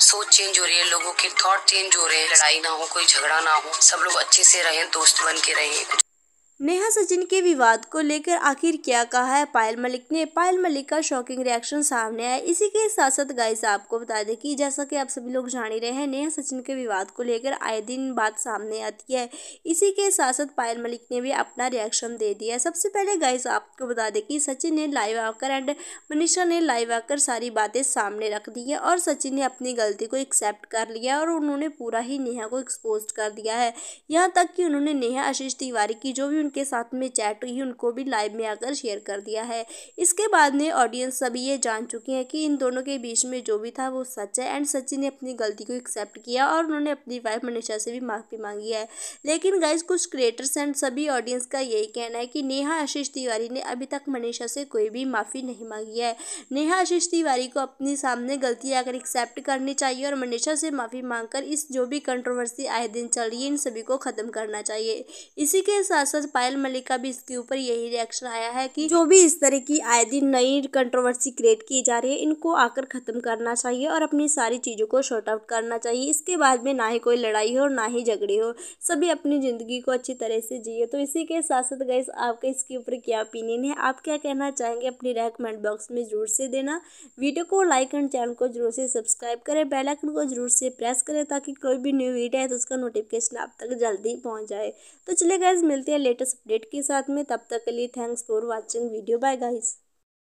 सोच चेंज हो रही है लोगों के थॉट चेंज हो रहे हैं लड़ाई ना हो कोई झगड़ा ना हो सब लोग अच्छे से रहें दोस्त बन के रहें नेहा सचिन के विवाद को लेकर आखिर क्या कहा है पायल मलिक ने पायल मलिक का शॉकिंग रिएक्शन सामने आया इसी के साथ साथ गाइस आपको बता दें कि जैसा कि आप सभी लोग जान ही रहे हैं नेहा सचिन के विवाद को लेकर आए दिन बात सामने आती है इसी के साथ साथ पायल मलिक ने भी अपना रिएक्शन दे दिया सबसे पहले गाइस आपको बता दें कि सचिन ने लाइव आकर एंड मनीषा ने लाइव आकर सारी बातें सामने रख दी है और सचिन ने अपनी गलती को एक्सेप्ट कर लिया और उन्होंने पूरा ही नेहा को एक्सपोज कर दिया है यहाँ तक कि उन्होंने नेहा आशीष तिवारी की जो भी उनके साथ में चैट हुई उनको भी लाइव में आकर शेयर कर दिया है इसके बाद में ऑडियंस सभी ये जान चुके हैं कि इन दोनों के बीच में जो भी था वो सच है एंड सचिन ने अपनी गलती को एक्सेप्ट किया और उन्होंने अपनी वाइफ मनीषा से भी माफ़ी मांगी है लेकिन गाइज कुछ क्रिएटर्स एंड सभी ऑडियंस का यही कहना है कि नेहा आशीष तिवारी ने अभी तक मनीषा से कोई भी माफ़ी नहीं मांगी है नेहा आशीष तिवारी को अपने सामने गलती आकर एक्सेप्ट करनी चाहिए और मनीषा से माफ़ी मांगकर इस जो भी कंट्रोवर्सी आए दिन चल रही है इन सभी को ख़त्म करना चाहिए इसी के साथ साथ पायल मलिक का भी इसके ऊपर यही रिएक्शन आया है कि जो भी इस तरह की आए दिन नई कंट्रोवर्सी क्रिएट की जा रही है इनको आकर खत्म करना चाहिए और अपनी सारी चीज़ों को शॉर्ट आउट करना चाहिए इसके बाद में ना ही कोई लड़ाई हो ना ही झगड़े हो सभी अपनी ज़िंदगी को अच्छी तरह से जिए तो इसी के साथ साथ गैस आपका इसके ऊपर क्या ओपिनियन है आप क्या कहना चाहेंगे अपनी कमेंट बॉक्स में जरूर से देना वीडियो को लाइक एंड चैनल को जरूर से सब्सक्राइब करें बेल आइकन को जरूर से प्रेस करें ताकि कोई भी न्यू वीडियो है तो उसका नोटिफिकेशन आप तक जल्दी पहुंच जाए तो चलिए गैस मिलते हैं लेटेस्ट लेटेस्ट अपडेट के साथ में तब तक के लिए thanks for watching video bye guys